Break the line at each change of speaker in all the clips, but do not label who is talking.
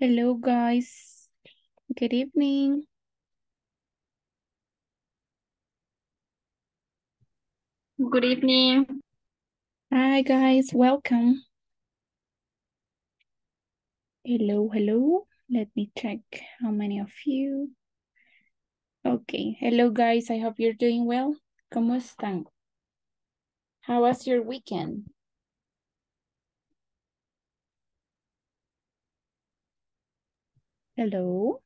Hello, guys. Good evening. Good evening. Hi, guys. Welcome. Hello, hello. Let me check how many of you. Okay. Hello, guys. I hope you're doing well. ¿Cómo están? How was your weekend? Hello.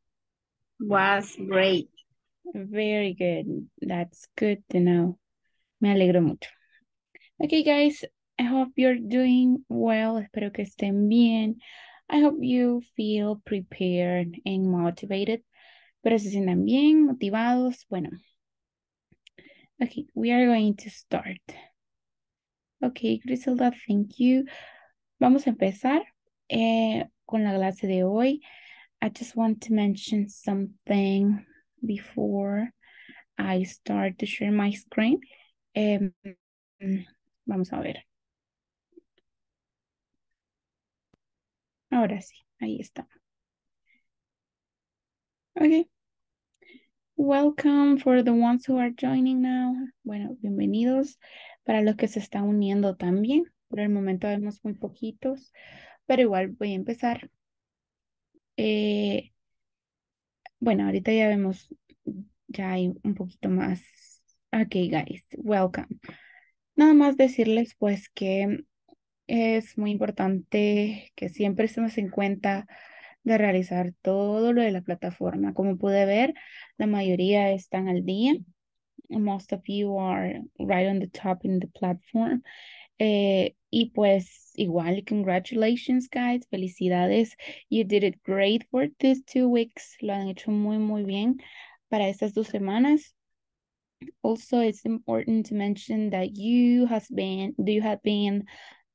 Was great. Very good. That's good to know. Me alegro mucho. Okay, guys. I hope you're doing well. Espero que estén bien. I hope you feel prepared and motivated. Pero se sientan bien, motivados. Bueno. Okay, we are going to start. Okay, Griselda, thank you. Vamos a empezar eh, con la clase de hoy. I just want to mention something before I start to share my screen. Em, vamos a ver. Ahora sí, ahí está. Okay. Welcome for the ones who are joining now. Bueno, bienvenidos para los que se están uniendo también. Por el momento vemos muy poquitos, pero igual voy a empezar. Eh, bueno, ahorita ya vemos, ya hay un poquito más. Ok, guys, welcome. Nada más decirles pues que es muy importante que siempre estemos en cuenta de realizar todo lo de la plataforma. Como pude ver, la mayoría están al día. Most of you are right on the top in the platform. Eh, y pues igual, congratulations guys, felicidades. You did it great for these two weeks. Lo han hecho muy, muy bien para estas dos semanas. Also, it's important to mention that you has been, you have been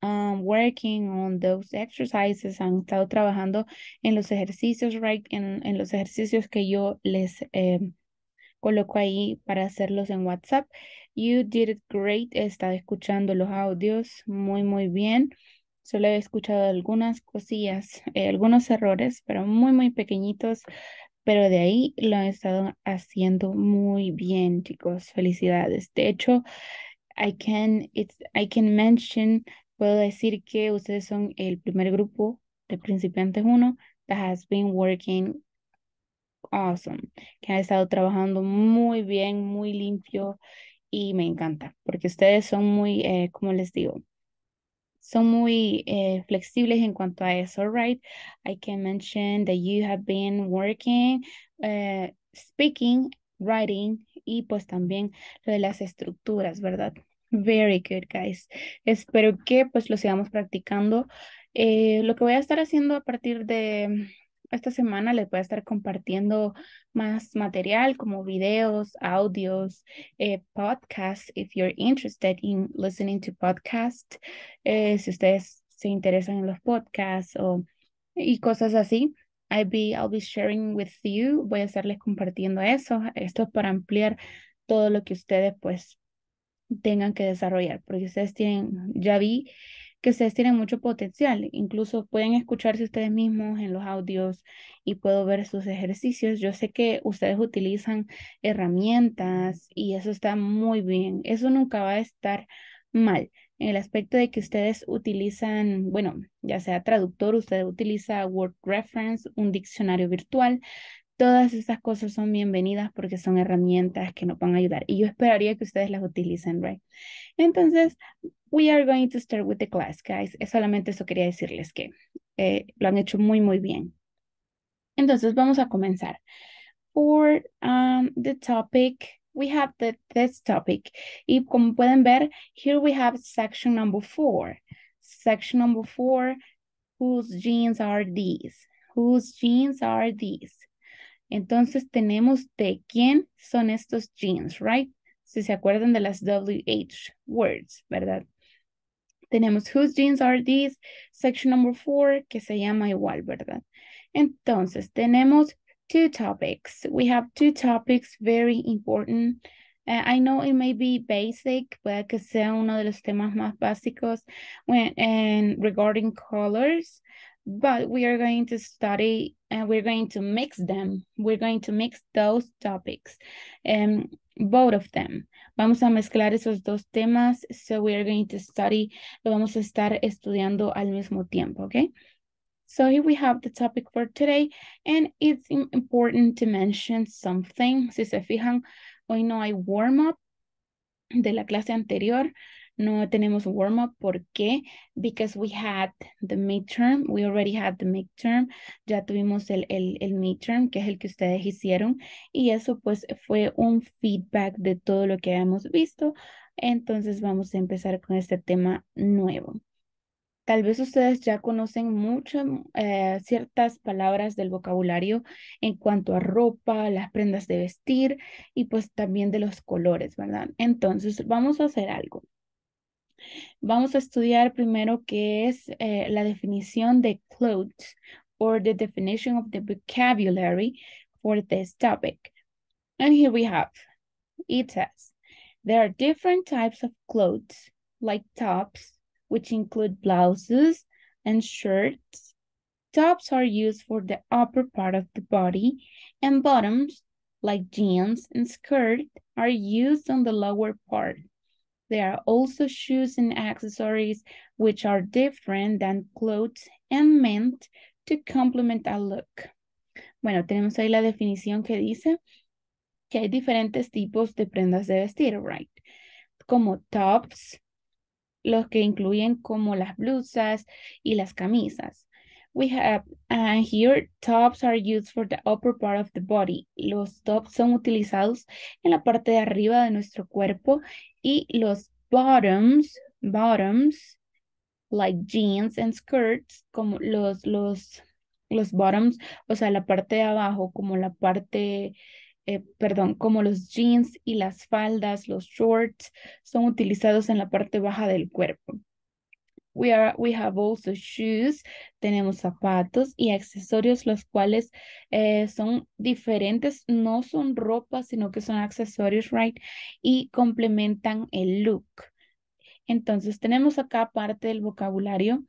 um, working on those exercises, han estado trabajando en los ejercicios, right, en, en los ejercicios que yo les eh, coloco ahí para hacerlos en WhatsApp. You did it great. He estado escuchando los audios muy, muy bien. Solo he escuchado algunas cosillas, eh, algunos errores, pero muy, muy pequeñitos. Pero de ahí lo han estado haciendo muy bien, chicos. Felicidades. De hecho, I can, I can mention, puedo decir que ustedes son el primer grupo de principiantes uno that has been working awesome, que ha estado trabajando muy bien, muy limpio y me encanta, porque ustedes son muy, eh, como les digo, son muy eh, flexibles en cuanto a eso, right? I can mention that you have been working, eh, speaking, writing y pues también lo de las estructuras, ¿verdad? Very good, guys. Espero que pues lo sigamos practicando. lo que voy a estar haciendo a partir de esta semana les voy a estar compartiendo más material como videos, audios, eh, podcasts, if you're interested in listening to podcasts, eh, si ustedes se interesan en los podcasts o, y cosas así. I'll be, sharing with you, voy a estarles compartiendo eso. Esto es para ampliar todo lo que ustedes pues tengan que desarrollar, porque ustedes tienen, ya vi que ustedes tienen mucho potencial. Incluso pueden escucharse ustedes mismos en los audios y puedo ver sus ejercicios. Yo sé que ustedes utilizan herramientas y eso está muy bien. Eso nunca va a estar mal. En el aspecto de que ustedes utilizan, bueno, ya sea traductor, usted utiliza Word Reference, un diccionario virtual, Todas esas cosas son bienvenidas porque son herramientas que nos van a ayudar y yo esperaría que ustedes las utilicen, right? Entonces, we are going to start with the class, guys. Solamente eso quería decirles que eh, lo han hecho muy, muy bien. Entonces, vamos a comenzar. For um, the topic, we have the test topic. Y como pueden ver, here we have section number four. Section number four, whose genes are these? Whose genes are these? Entonces tenemos de quién son estos jeans, right? Si se acuerdan de las WH words, ¿verdad? Tenemos whose jeans are these, section number four, que se llama igual, ¿verdad? Entonces tenemos two topics. We have two topics very important. Eh, I know it may be basic, puede que sea uno de los temas más básicos when, regarding colors, but we are going to study and we're going to mix them. We're going to mix those topics, um, both of them. Vamos a mezclar esos dos temas, so we are going to study, lo vamos a estar estudiando al mismo tiempo, okay? So here we have the topic for today, and it's important to mention something. Si se fijan, hoy no hay warm-up de la clase anterior, no tenemos warm up. ¿Por qué? Because we had the midterm. We already had the midterm. Ya tuvimos el, el, midterm, que es el que ustedes hicieron. Y eso pues fue un feedback de todo lo que habíamos visto. Entonces vamos a empezar con este tema nuevo. Tal vez ustedes ya conocen mucho eh, ciertas palabras del vocabulario en cuanto a ropa, las prendas de vestir y pues también de los colores, ¿verdad? Entonces vamos a hacer algo. Vamos a estudiar primero qué es eh, la definición de clothes or the definition of the vocabulary for this topic. And here we have, it says, there are different types of clothes like tops, which include blouses and shirts. Tops are used for the upper part of the body and bottoms like jeans and skirt are used on the lower part. There are also shoes and accessories which are different than clothes and meant to complement a look. Bueno, tenemos ahí la definición que dice que hay diferentes tipos de prendas de vestir, right? Como tops, los que incluyen como las blusas y las camisas. We have, and here, tops are used for the upper part of the body. Los tops son utilizados en la parte de arriba de nuestro cuerpo y los bottoms, bottoms, like jeans and skirts, como los, los, los bottoms, o sea, la parte de abajo, como la parte... Eh, perdón, como los jeans y las faldas, los shorts, son utilizados en la parte baja del cuerpo. We, have also shoes, tenemos zapatos y accesorios, los cuales eh, son diferentes, no son ropa, sino que son accesorios, right? Y complementan el look. Entonces, tenemos acá parte del vocabulario.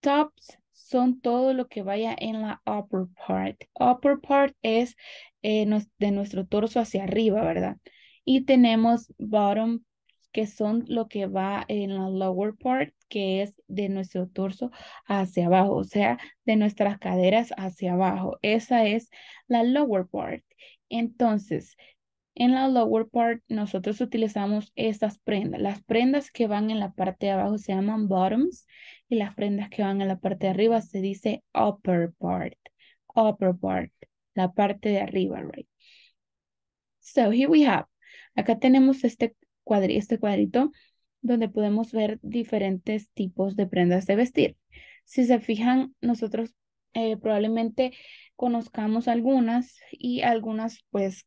Tops son todo lo que vaya en la upper part. Upper part es eh, de nuestro torso hacia arriba, ¿verdad? Y tenemos bottom que son lo que va en la lower part, que es de nuestro torso hacia abajo, o sea, de nuestras caderas hacia abajo. Esa es la lower part. Entonces, en la lower part nosotros utilizamos estas prendas. Las prendas que van en la parte de abajo se llaman bottoms y las prendas que van en la parte de arriba se dice upper part. Upper part, la parte de arriba, right? So here we have. Acá tenemos este este cuadrito donde podemos ver diferentes tipos de prendas de vestir. Si se fijan, nosotros eh, probablemente conozcamos algunas y algunas pues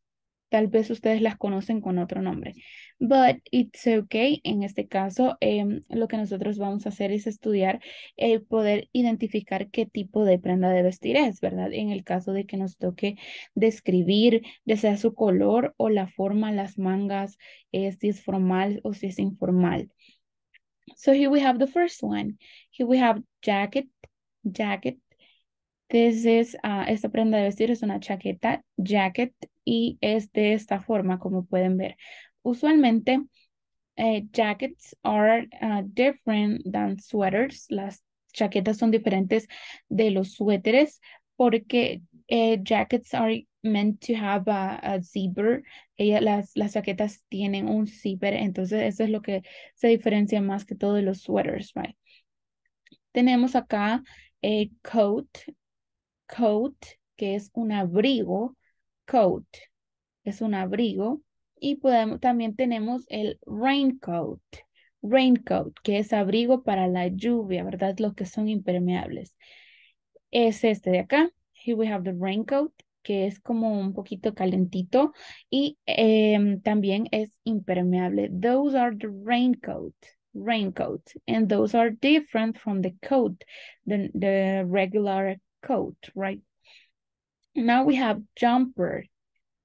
tal vez ustedes las conocen con otro nombre. But it's okay. En este caso, em, lo que nosotros vamos a hacer es estudiar el eh, poder identificar qué tipo de prenda de vestir es, ¿verdad? En el caso de que nos toque describir, ya sea su color o la forma, las mangas, eh, si es formal o si es informal. So here we have the first one. Here we have jacket, jacket. This is, ah, esta prenda de vestir es una chaqueta, jacket, y es de esta forma como pueden ver. Usualmente eh, jackets are ah, different than sweaters. Las chaquetas son diferentes de los suéteres porque eh, jackets are meant to have a, zipper. las, las chaquetas tienen un zipper, entonces eso es lo que se diferencia más que todo de los sweaters, right? Tenemos acá a eh, coat, coat, que es un abrigo, coat, es un abrigo. Y también tenemos el raincoat, raincoat, que es abrigo para la lluvia, ¿verdad? Los que son impermeables. Es este de acá. Here we have the raincoat, que es como un poquito calentito y em, también es impermeable. Those are the raincoat, raincoat, and those are different from the coat, the regular coat, right? now we have jumper.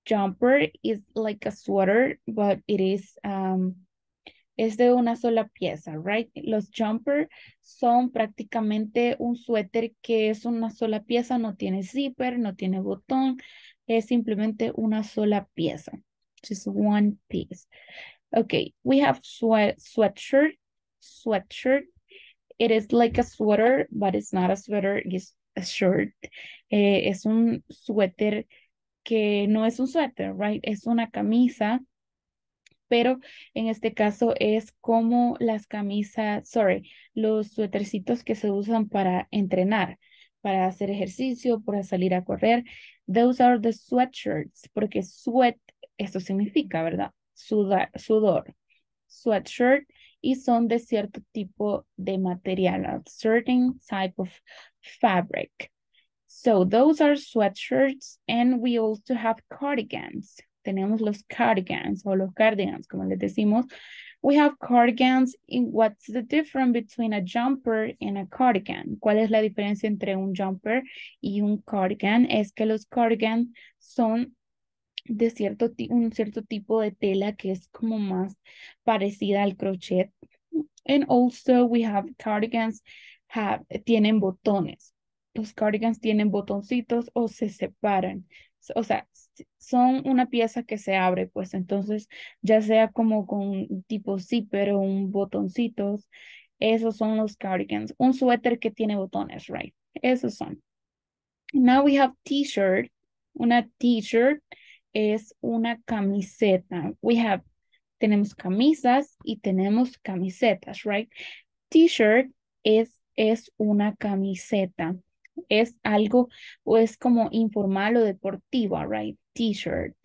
Jumper is like a sweater, but it is um, es de una sola pieza, right? Los jumper son prácticamente un suéter que es una sola pieza, no tiene zipper, no tiene botón, es simplemente una sola pieza. Just one piece. Okay, we have sweat sweatshirt, sweatshirt. It is like a sweater, but it's not a sweater, it's shirt. Eh, es un suéter que no es un suéter, right? Es una camisa, pero en este caso es como las camisas, sorry, los suétercitos que se usan para entrenar, para hacer ejercicio, para salir a correr. Those are the sweatshirts, porque sweat, esto significa, ¿verdad? sudor, sweatshirt, y son de cierto tipo de material, a certain type of fabric. So those are sweatshirts and we also have cardigans. Tenemos los cardigans o los cardigans, como les decimos. We have cardigans. In what's the difference between a jumper and a cardigan? ¿Cuál es la diferencia entre un jumper y un cardigan? Es que los cardigans son de cierto, un cierto tipo de tela que es como más parecida al crochet. And also we have cardigans Ah, tienen botones. Los cardigans tienen botoncitos o se separan. O sea, son una pieza que se abre, pues entonces, ya sea como con tipo zipper o un botoncitos, esos son los cardigans. Un suéter que tiene botones, right? Esos son. Now we have t-shirt. Una t-shirt es una camiseta. We have, tenemos camisas y tenemos camisetas, right? T-shirt es es una camiseta. Es algo o es como informal o deportivo, right? T-shirt.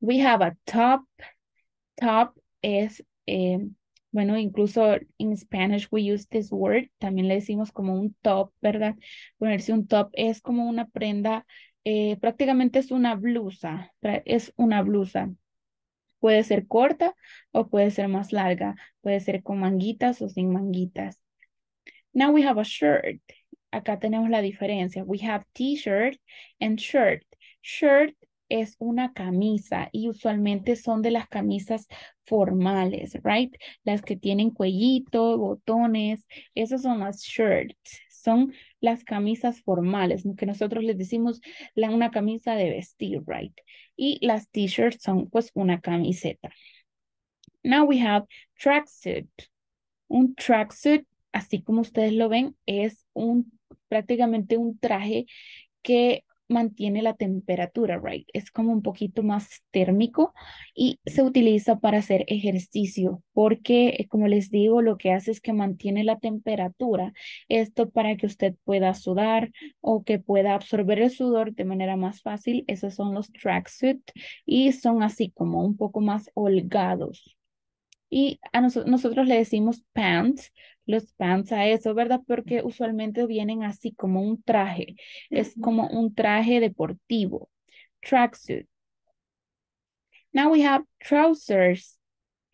We have a top. Top es, eh, bueno, incluso en Spanish we use this word. También le decimos como un top, ¿verdad? Ponerse un top es como una prenda, eh, prácticamente es una blusa. Es una blusa puede ser corta o puede ser más larga, puede ser con manguitas o sin manguitas. Now we have a shirt. Acá tenemos la diferencia. We have t-shirt and shirt. Shirt es una camisa y usualmente son de las camisas formales, right? Las que tienen cuellito, botones, esas son las shirts, son las camisas formales, que nosotros les decimos una camisa de vestir, right? Y las t-shirts son pues una camiseta. Now we have tracksuit. Un tracksuit así como ustedes lo ven, es un, prácticamente un traje que mantiene la temperatura, right? Es como un poquito más térmico y se utiliza para hacer ejercicio porque, eh, como les digo, lo que hace es que mantiene la temperatura. Esto para que usted pueda sudar o que pueda absorber el sudor de manera más fácil. Esos son los tracksuit y son así como un poco más holgados. Y a nosotros le decimos pants, los pants a eso, ¿verdad? Porque usualmente vienen así como un traje, es como un traje deportivo, tracksuit. Now we have trousers.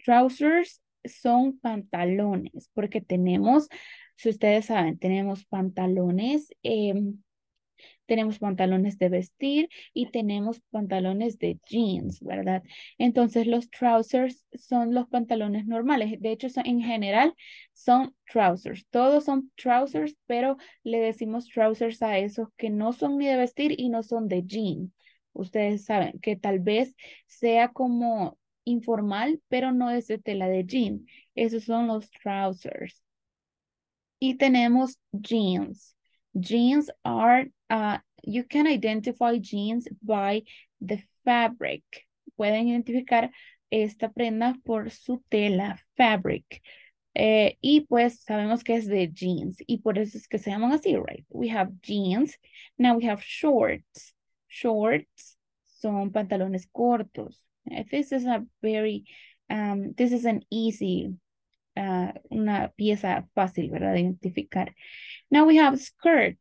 Trousers son pantalones, porque tenemos, si ustedes saben, tenemos pantalones em, tenemos pantalones de vestir y tenemos pantalones de jeans, ¿verdad? Entonces los trousers son los pantalones normales. De hecho, en general son trousers. Todos son trousers, pero le decimos trousers a esos que no son ni de vestir y no son de jean. Ustedes saben que tal vez sea como informal, pero no es de tela de jean. Esos son los trousers. Y tenemos jeans. Jeans are Uh, you can identify jeans by the fabric. Pueden identificar esta prenda por su tela, fabric. Eh, y pues sabemos que es de jeans y por eso es que se llaman así, right? We have jeans, now we have shorts. Shorts son pantalones cortos. Eh, this is a very, um, this is an easy, uh, una pieza fácil, ¿verdad? De identificar. Now we have skirt.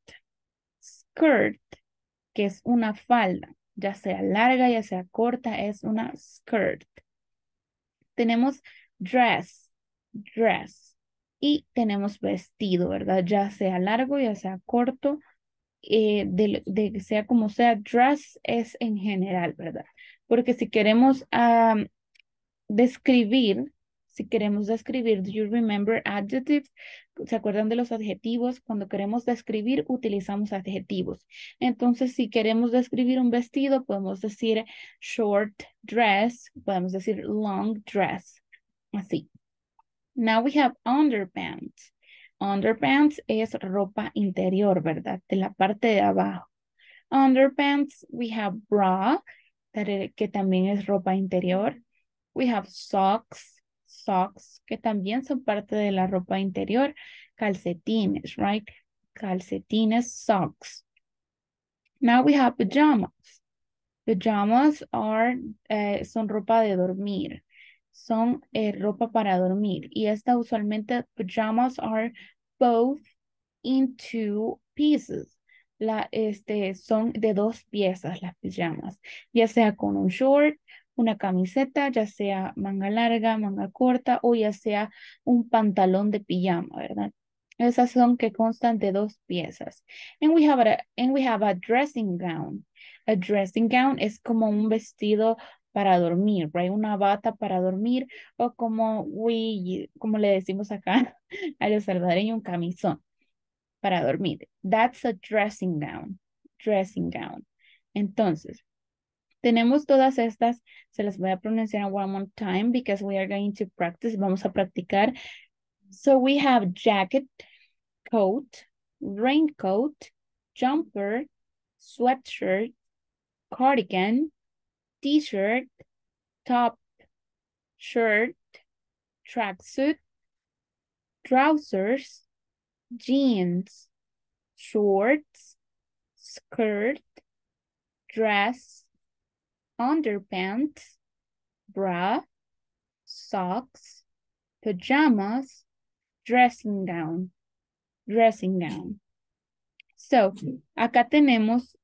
skirt, que es una falda, ya sea larga, ya sea corta, es una skirt. Tenemos dress, dress. Y tenemos vestido, ¿verdad? Ya sea largo, ya sea corto, eh, de, que sea como sea, dress es en general, ¿verdad? Porque si queremos describir si queremos describir, do you remember adjectives? ¿Se acuerdan de los adjetivos? Cuando queremos describir, utilizamos adjetivos. Entonces, si queremos describir un vestido, podemos decir short dress, podemos decir long dress, así. Now we have underpants. Underpants es ropa interior, ¿verdad? De la parte de abajo. Underpants, we have bra, eh, que también es ropa interior. We have socks, socks, que también son parte de la ropa interior, calcetines, right? Calcetines, socks. Now we have pajamas. Pajamas are, eh, son ropa de dormir, son eh, ropa para dormir. Y esta usualmente, pajamas are both in two pieces. La, este, son de dos piezas las pijamas, ya sea con un short una camiseta, ya sea manga larga, manga corta o ya sea un pantalón de pijama, ¿verdad? Esas son que constan de dos piezas. And we have a, we have dressing gown. A dressing gown es como un vestido para dormir, right? Una bata para dormir o como, we, como le decimos acá a los salvadoreños, un camisón para dormir. That's a dressing gown. Dressing gown. Entonces, Tenemos todas estas, se las voy a pronunciar one more time because we are going to practice, vamos a practicar. So we have jacket, coat, raincoat, jumper, sweatshirt, cardigan, t-shirt, top, shirt, tracksuit, trousers, jeans, shorts, skirt, dress, underpants, bra, socks, pajamas, dressing gown, dressing gown. So, acá tenemos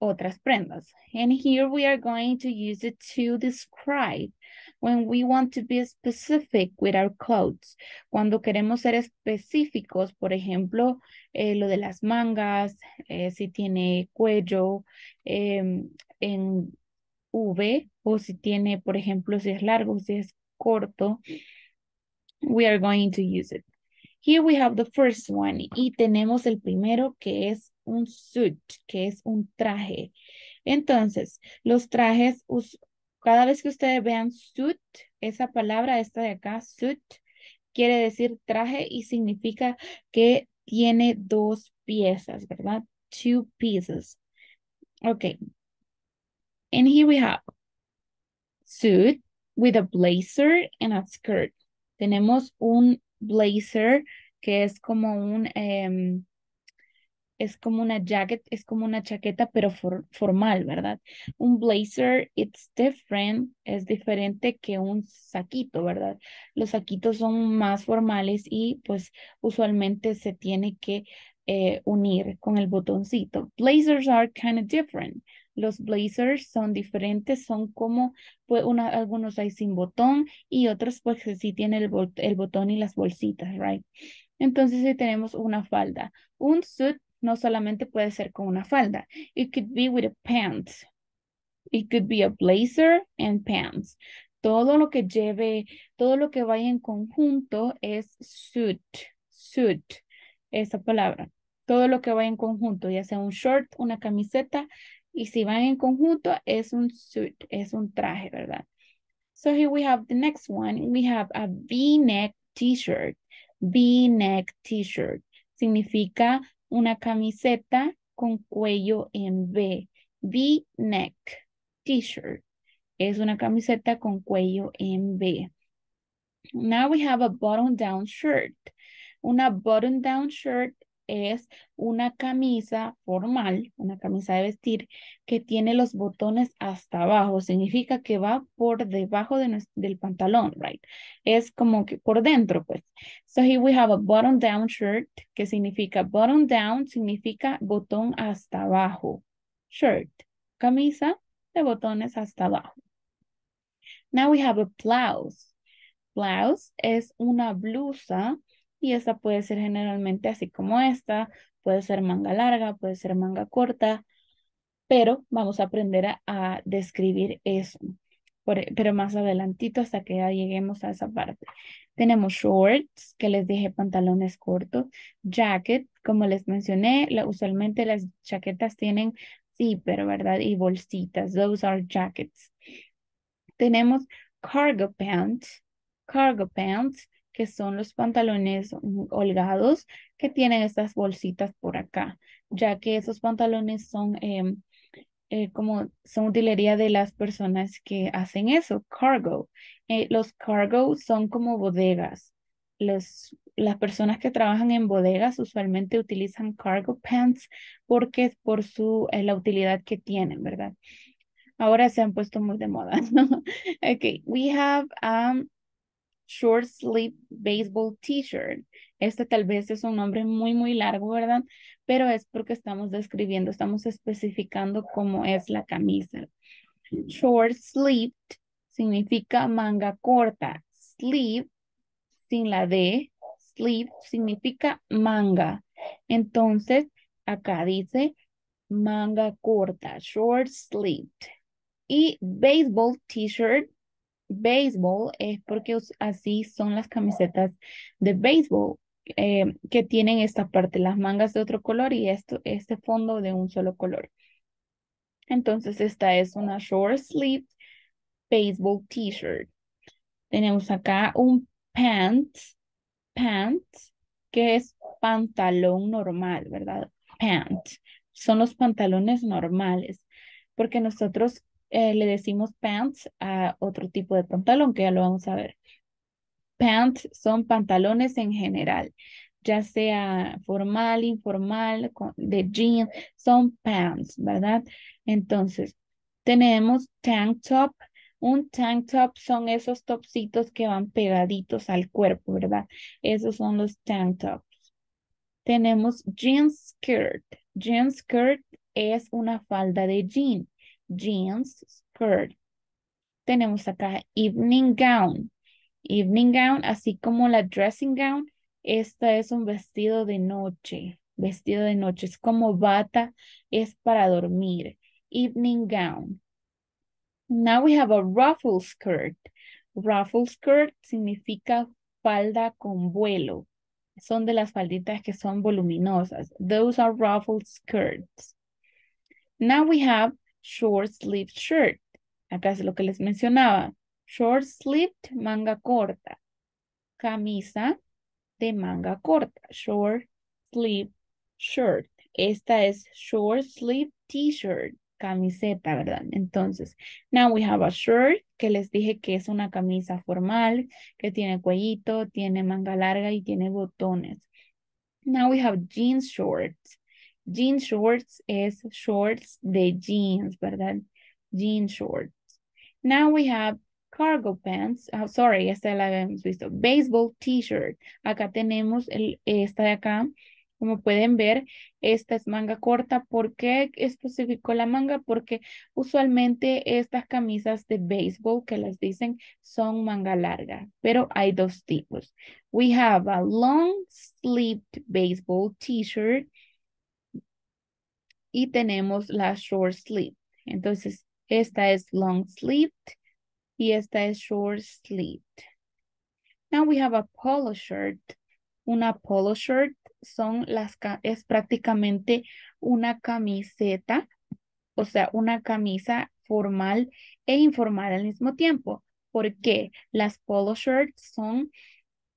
otras prendas. And here we are going to use it to describe when we want to be specific with our clothes. Cuando queremos ser específicos, por ejemplo, eh, lo de las mangas, eh, si tiene cuello, eh, en V o si tiene, por ejemplo, si es largo, si es corto. We are going to use it. Here we have the first one y tenemos el primero que es un suit, que es un traje. Entonces, los trajes, cada vez que ustedes vean suit, esa palabra, esta de acá, suit, quiere decir traje y significa que tiene dos piezas, ¿verdad? Two pieces. Ok, And here we have suit with a blazer and a skirt. Tenemos un blazer que es como un, em, es como una jacket, es como una chaqueta, pero formal, ¿verdad? Un blazer, it's different, es diferente que un saquito, ¿verdad? Los saquitos son más formales y pues usualmente se tiene que eh, unir con el botoncito. Blazers are kind of different. Los blazers son diferentes, son como pues una, algunos hay sin botón y otros pues sí tienen el, el botón y las bolsitas, right? Entonces si tenemos una falda, un suit no solamente puede ser con una falda. It could be with a pants. It could be a blazer and pants. Todo lo que lleve, todo lo que vaya en conjunto es suit, suit, esa palabra. Todo lo que vaya en conjunto, ya sea un short, una camiseta, y si van en conjunto, es un suit, es un traje, ¿verdad? So here we have the next one. We have a V-neck t-shirt. V-neck t-shirt significa una camiseta con cuello en V. V-neck t-shirt es una camiseta con cuello en V. Now we have a bottom down shirt. Una bottom down shirt es una camisa formal, una camisa de vestir que tiene los botones hasta abajo. Significa que va por debajo del pantalón, right? Es como que por dentro, pues. So here we have a bottom down shirt, que significa bottom down, significa botón hasta abajo. Shirt, camisa de botones hasta abajo. Now we have a blouse. Blouse es una blusa y esta puede ser generalmente así como esta, puede ser manga larga, puede ser manga corta, pero vamos a aprender a, describir eso, e, pero más adelantito hasta que ya lleguemos a esa parte. Tenemos shorts, que les dije pantalones cortos, jacket, como les mencioné, usualmente las chaquetas tienen zipper, ¿verdad? Y bolsitas, those are jackets. Tenemos cargo pants, cargo pants, que son los pantalones holgados que tienen estas bolsitas por acá, ya que esos pantalones son em, eh, como son utilería de las personas que hacen eso, cargo. Eh, los cargo son como bodegas. Los, las personas que trabajan en bodegas usualmente utilizan cargo pants porque es por su, eh, la utilidad que tienen, ¿verdad? Ahora se han puesto muy de moda. ¿no? okay, we have um, short sleeve baseball t-shirt. Este tal vez es un nombre muy, muy largo, ¿verdad? Pero es porque estamos describiendo, estamos especificando cómo es la camisa. Short sleeved significa manga corta. Sleeve, sin la D, sleeve significa manga. Entonces, acá dice manga corta, short sleeved. Y baseball t-shirt Baseball es porque así son las camisetas de baseball eh, que tienen esta parte, las mangas de otro color y esto, este fondo de un solo color. Entonces esta es una short sleeve baseball t-shirt. Tenemos acá un pant, pant, que es pantalón normal, ¿verdad? Pant. Son los pantalones normales, porque nosotros eh, le decimos pants a otro tipo de pantalón, que ya lo vamos a ver. Pants son pantalones en general, ya sea formal, informal, de jeans, son pants, ¿verdad? Entonces, tenemos tank top. Un tank top son esos topsitos que van pegaditos al cuerpo, ¿verdad? Esos son los tank tops. Tenemos jeans skirt. Jean skirt es una falda de jean jeans, skirt. Tenemos acá evening gown. Evening gown, así como la dressing gown, esta es un vestido de noche. Vestido de noche, es como bata, es para dormir. Evening gown. Now we have a ruffle skirt. Ruffle skirt significa falda con vuelo. Son de las falditas que son voluminosas. Those are ruffle skirts. Now we have short sleeved shirt. Acá es lo que les mencionaba. Short sleeved, manga corta. Camisa de manga corta. Short sleeved shirt. Esta es short sleeved t-shirt. Camiseta, ¿verdad? Entonces, now we have a shirt, que les dije que es una camisa formal, que tiene cuellito, tiene manga larga y tiene botones. Now we have jeans shorts. Jean shorts es shorts de jeans, ¿verdad? Jean shorts. Now we have cargo pants. Oh, sorry, esta la habíamos visto. Baseball t-shirt. Acá tenemos el, esta de acá. Como pueden ver, esta es manga corta. ¿Por qué especificó la manga? Porque usualmente estas camisas de baseball que las dicen son manga larga, pero hay dos tipos. We have a long sleeved baseball t-shirt y tenemos la short sleep Entonces, esta es long sleep y esta es short sleep Now we have a polo shirt. Una polo shirt son las es prácticamente una camiseta, o sea, una camisa formal e informal al mismo tiempo. ¿Por qué? Las polo shirts son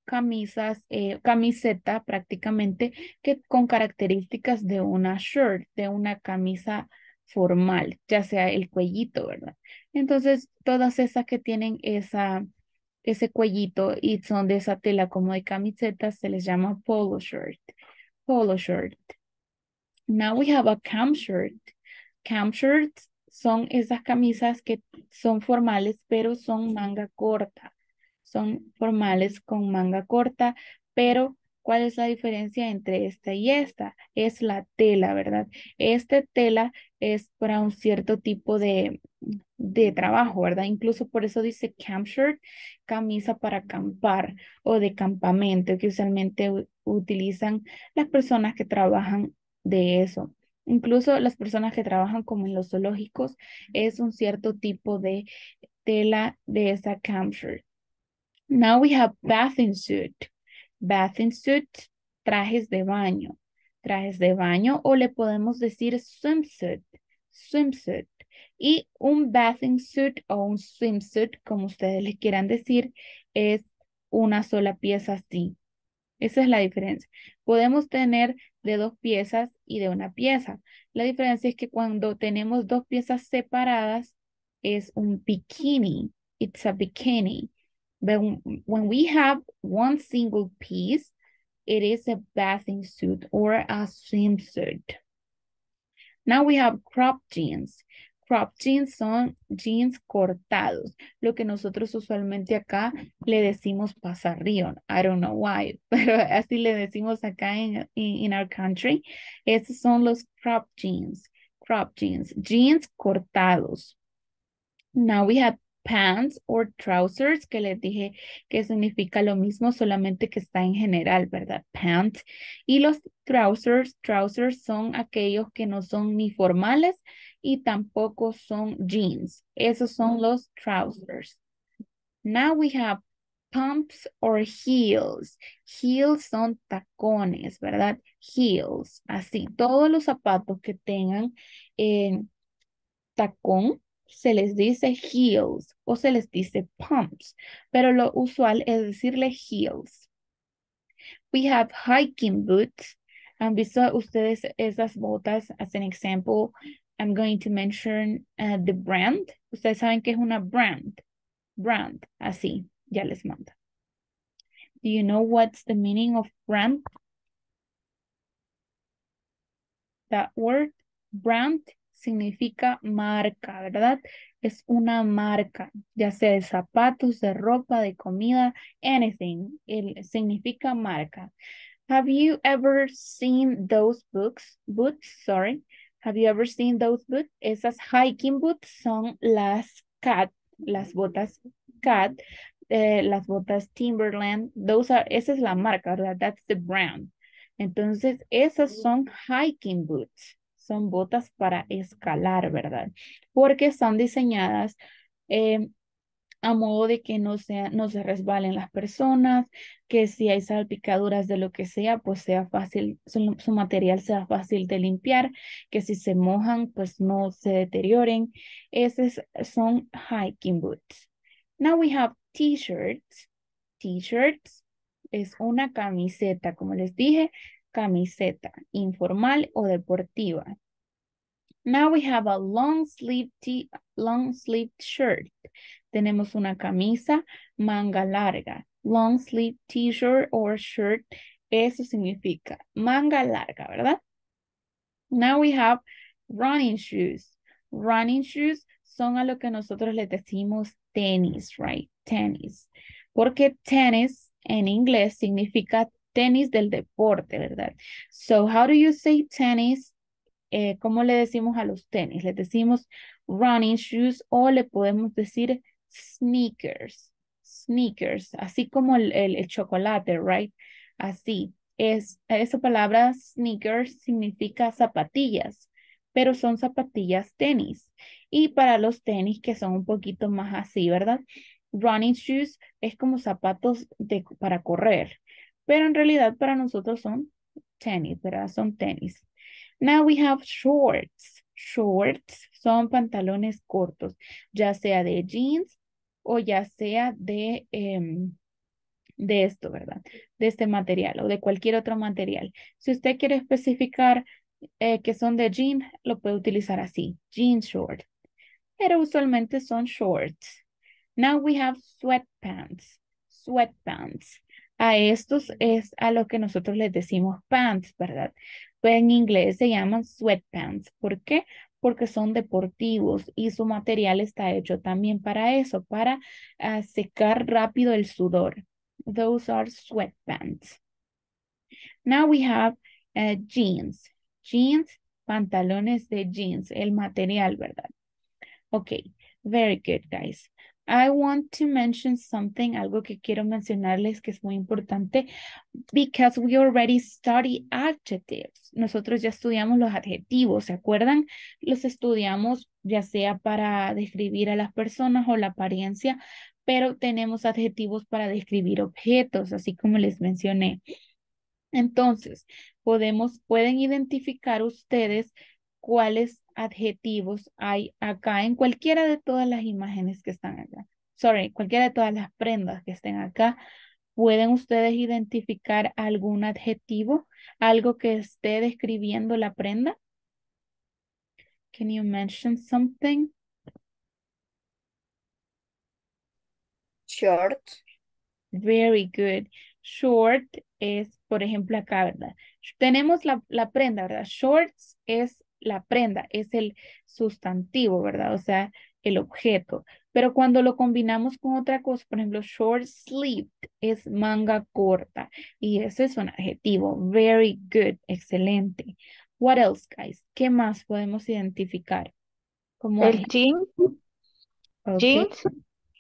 camisas, eh, camiseta prácticamente, que con características de una shirt, de una camisa formal, ya sea el cuellito, ¿verdad? Entonces, todas esas que tienen esa, ese cuellito y son de esa tela como de camiseta, se les llama polo shirt. Polo shirt. Now we have a cam shirt. Cam shirts son esas camisas que son formales, pero son manga corta son formales con manga corta, pero ¿cuál es la diferencia entre esta y esta? Es la tela, ¿verdad? Esta tela es para un cierto tipo de, trabajo, ¿verdad? Incluso por eso dice camp shirt, camisa para acampar o de campamento, que usualmente utilizan las personas que trabajan de eso. Incluso las personas que trabajan como en los zoológicos es un cierto tipo de tela de esa camp shirt. Now we have bathing suit. Bathing suit, trajes de baño. Trajes de baño o le podemos decir swimsuit. Swimsuit. Y un bathing suit o un swimsuit, como ustedes le quieran decir, es una sola pieza así. Esa es la diferencia. Podemos tener de dos piezas y de una pieza. La diferencia es que cuando tenemos dos piezas separadas es un bikini. It's a bikini. But when we have one single piece, it is a bathing suit or a swimsuit. Now we have crop jeans. Crop jeans son jeans cortados, lo que nosotros usualmente acá le decimos pasarrión. I don't know why, pero así le decimos acá en in, our country. Estos son los crop jeans. Crop jeans, jeans cortados. Now we have pants or trousers, que les dije que significa lo mismo, solamente que está en general, ¿verdad? Pants. Y los trousers, trousers son aquellos que no son ni formales y tampoco son jeans. Esos son mm. los trousers. Now we have pumps or heels. Heels son tacones, ¿verdad? Heels. Así, todos los zapatos que tengan en eh, tacón se les dice heels o se les dice pumps, pero lo usual es decirle heels. We have hiking boots. Han visto ustedes esas botas. As an example, I'm going to mention uh, the brand. Ustedes saben que es una brand. Brand, así, ya les mando. Do you know what's the meaning of brand? That word, brand, significa marca, ¿verdad? Es una marca, ya sea de zapatos, de ropa, de comida, anything. significa marca. Have you ever seen those books? Boots, sorry. Have you ever seen those boots? Esas hiking boots son las cat, las botas cat, eh, las botas Timberland. Those are, esa es la marca, ¿verdad? That's the brand. Entonces, esas son hiking boots son botas para escalar, ¿verdad? Porque están diseñadas eh, a modo de que no, no se resbalen las personas, que si hay salpicaduras de lo que sea, pues sea fácil, su, material sea fácil de limpiar, que si se mojan, pues no se deterioren. Esas son hiking boots. Now we have t-shirts. T-shirts es una camiseta, como les dije, camiseta, informal o deportiva. Now we have a long sleeve long sleeve shirt. Tenemos una camisa, manga larga, long sleeve t-shirt or shirt. Eso significa manga larga, ¿verdad? Now we have running shoes. Running shoes son a lo que nosotros le decimos tenis, right? Tenis. Porque tenis en inglés significa tenis del deporte, ¿verdad? So, how do you say tenis? Eh, ¿Cómo le decimos a los tenis? Le decimos running shoes o le podemos decir sneakers, sneakers, así como el, el chocolate, right? Así. Es, esa palabra sneakers significa zapatillas, pero son zapatillas tenis. Y para los tenis que son un poquito más así, ¿verdad? Running shoes es como zapatos de, para correr pero en realidad para nosotros son tenis, ¿verdad? Son tenis. Now we have shorts. Shorts son pantalones cortos, ya sea de jeans o ya sea de, em, de esto, ¿verdad? De este material o de cualquier otro material. Si usted quiere especificar eh, que son de jeans, lo puede utilizar así, Jeans short. Pero usualmente son shorts. Now we have sweatpants. Sweatpants. A estos es a lo que nosotros les decimos pants, ¿verdad? Pues en inglés se llaman sweatpants. ¿Por qué? Porque son deportivos y su material está hecho también para eso, para ah, secar rápido el sudor. Those are sweatpants. Now we have eh, jeans. Jeans, pantalones de jeans, el material, ¿verdad? Ok, very good, guys. I want to mention something, algo que quiero mencionarles que es muy importante, because we already study adjectives. Nosotros ya estudiamos los adjetivos, ¿se acuerdan? Los estudiamos ya sea para describir a las personas o la apariencia, pero tenemos adjetivos para describir objetos, así como les mencioné. Entonces, podemos, pueden identificar ustedes cuáles adjetivos hay acá en cualquiera de todas las imágenes que están acá. Sorry, cualquiera de todas las prendas que estén acá. ¿Pueden ustedes identificar algún adjetivo? ¿Algo que esté describiendo la prenda? Can you mention something? Short. Very good. Short es, por ejemplo, acá, ¿verdad? Tenemos la, la prenda, ¿verdad? Shorts es la prenda, es el sustantivo, ¿verdad? O sea, el objeto. Pero cuando lo combinamos con otra cosa, por ejemplo, short sleeve es manga corta y eso es un adjetivo. Very good, excelente. What else, guys? ¿Qué más podemos identificar? Como el jean. Jeans.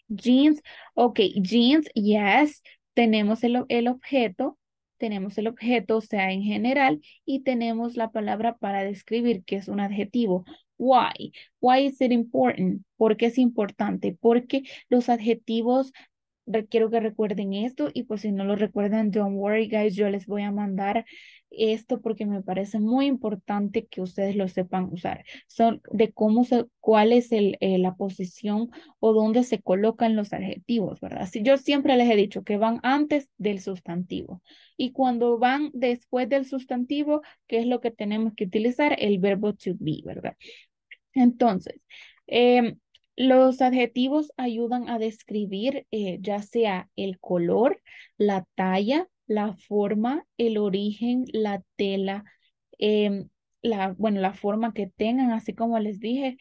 Jeans. Ok, jeans, yes. Tenemos el, el objeto, tenemos el objeto, o sea, en general, y tenemos la palabra para describir, que es un adjetivo. Why? Why is it important? ¿Por qué es importante? Porque los adjetivos quiero que recuerden esto y pues si no lo recuerdan, don't worry guys, yo les voy a mandar esto porque me parece muy importante que ustedes lo sepan usar. Son de cómo cuál es el, eh, la posición o dónde se colocan los adjetivos, ¿verdad? Si yo siempre les he dicho que van antes del sustantivo y cuando van después del sustantivo, ¿qué es lo que tenemos que utilizar? El verbo to be, ¿verdad? Entonces, eh, los adjetivos ayudan a describir eh, ya sea el color, la talla, la forma, el origen, la tela, em, la, bueno, la forma que tengan, así como les dije.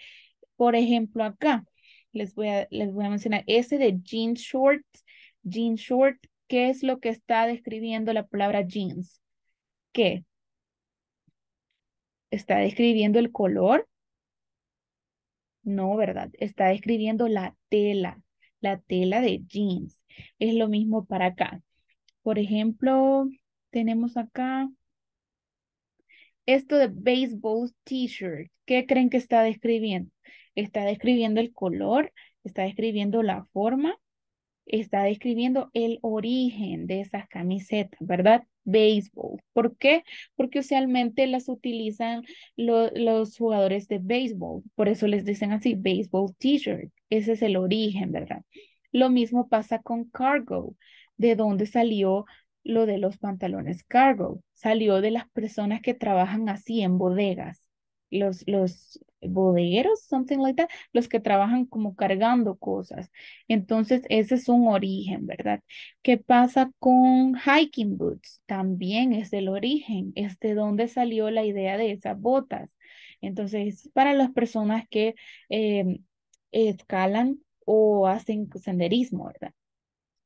Por ejemplo, acá les voy a, les voy a mencionar ese de jean shorts, jean short, ¿qué es lo que está describiendo la palabra jeans? ¿Qué? Está describiendo el color, no, ¿verdad? Está describiendo la tela, la tela de jeans. Es lo mismo para acá. Por ejemplo, tenemos acá esto de baseball t-shirt. ¿Qué creen que está describiendo? Está describiendo el color, está describiendo la forma, está describiendo el origen de esas camisetas, ¿verdad? Baseball, ¿Por qué? Porque usualmente las utilizan los jugadores de béisbol. Por eso les dicen así, baseball t-shirt. Ese es el origen, ¿verdad? Lo mismo pasa con cargo. ¿De dónde salió lo de los pantalones cargo? Salió de las personas que trabajan así en bodegas los, los bodegueros, something like that, los que trabajan como cargando cosas. Entonces, ese es un origen, ¿verdad? ¿Qué pasa con hiking boots? También es del origen, es de dónde salió la idea de esas botas. Entonces, para las personas que em, escalan o hacen senderismo, ¿verdad?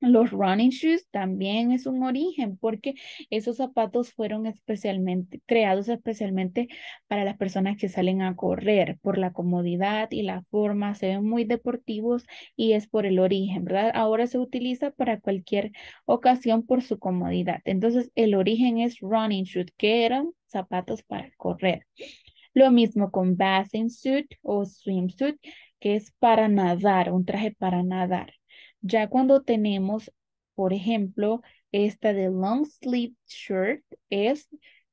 Los running shoes también es un origen porque esos zapatos fueron especialmente creados especialmente para las personas que salen a correr por la comodidad y la forma, se ven muy deportivos y es por el origen, ¿verdad? Ahora se utiliza para cualquier ocasión por su comodidad. Entonces, el origen es running shoes, que eran zapatos para correr. Lo mismo con bathing suit o swimsuit, que es para nadar, un traje para nadar. Ya cuando tenemos, por ejemplo, esta de long sleeve shirt es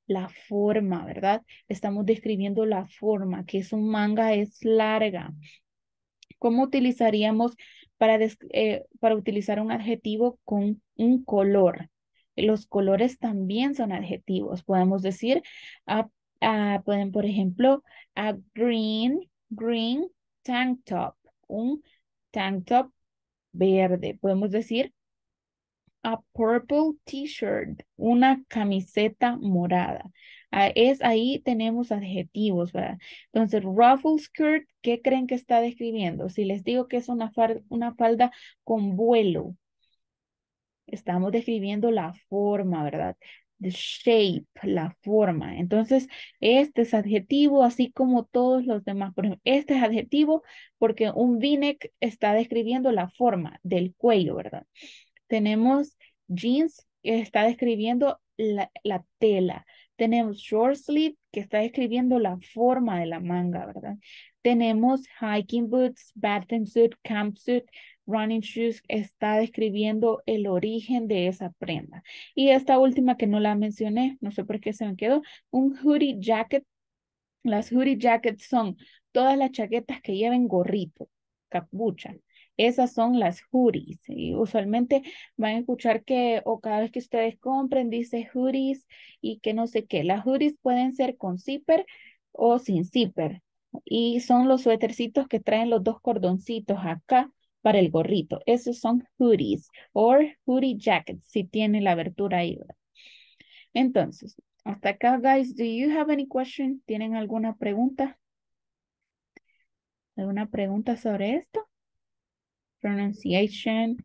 la forma, ¿verdad? Estamos describiendo la forma, que es un manga, es larga. ¿Cómo utilizaríamos para, eh, para utilizar un adjetivo con un color? Los colores también son adjetivos. Podemos decir, ah, ah, pueden, por ejemplo, a green, green tank top, un tank top verde. Podemos decir a purple t-shirt, una camiseta morada. Ah, es ahí tenemos adjetivos, ¿verdad? Entonces, ruffle skirt, ¿qué creen que está describiendo? Si les digo que es una falda con vuelo, estamos describiendo la forma, ¿verdad? the shape, la forma. Entonces, este es adjetivo, así como todos los demás. Por este es adjetivo porque un v está describiendo la forma del cuello, ¿verdad? Tenemos jeans, que está describiendo la, tela. Tenemos short sleeve, que está describiendo la forma de la manga, ¿verdad? Tenemos hiking boots, bathing suit, camp suit, running shoes está describiendo el origen de esa prenda. Y esta última que no la mencioné, no sé por qué se me quedó, un hoodie jacket. Las hoodie jackets son todas las chaquetas que lleven gorrito, capucha. Esas son las hoodies. Y usualmente van a escuchar que, o cada vez que ustedes compren, dice hoodies y que no sé qué. Las hoodies pueden ser con zipper o sin zipper. Y son los suétercitos que traen los dos cordoncitos acá para el gorrito. Esos son hoodies o hoodie jackets, si tiene la abertura ahí. Entonces, hasta acá, guys, do you have any question? ¿Tienen alguna pregunta? ¿Alguna pregunta sobre esto? Pronunciation,